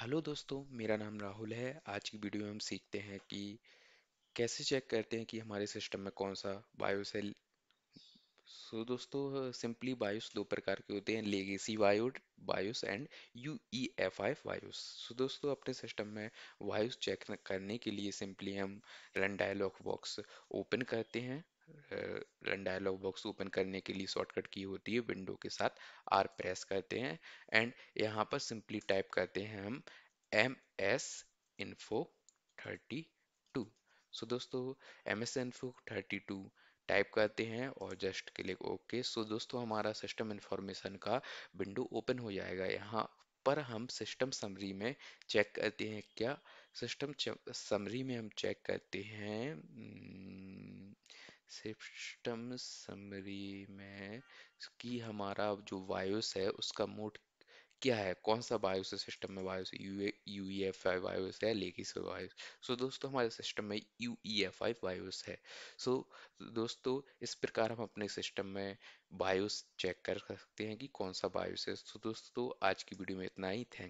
hello दोस्तों मेरा नाम राहुल है आज की वीडियो में हम सीखते हैं कि कैसे चेक करते हैं कि हमारे सिस्टम में कौन सा बायोस है सो so, दोस्तों सिंपली बायोस दो प्रकार के होते हैं लेगेसी वायोड BIOS and U E F I BIOS so दोस्तों अपने सिस्टम में वायोस चेक करने के लिए सिंपली हम रन डायलॉग बॉक्स ओपन करते हैं डायलॉग बॉक्स ओपन करने के लिए शॉर्टकट की होती है विंडो के साथ आर प्रेस करते हैं एंड यहाँ पर सिंपली टाइप करते हैं हम M S info thirty two so दोस्तों M S info thirty two type करते हैं और जस्ट क्लिक ओके सो दोस्तों हमारा सिस्टम इन्फॉर्मेशन का विंडो ओपन हो जाएगा यहाँ पर हम सिस्टम समरी में चेक करते हैं क्या सिस्टम समरी में हम चेक करते हैं hmm, सिस्टम समरी में कि हमारा जो वायुस है उसका मोड क्या है कौन सा बायोस है सिस्टम में BIOS U E F I BIOS है लेकिस बायोस सो दोस्तों हमारे सिस्टम में U E F I BIOS है सो so, दोस्तों इस प्रकार हम अपने सिस्टम में बायोस चेक कर सकते हैं कि कौन सा बायोस है सो so, दोस्तों आज की वीडियो में इतना ही थैंक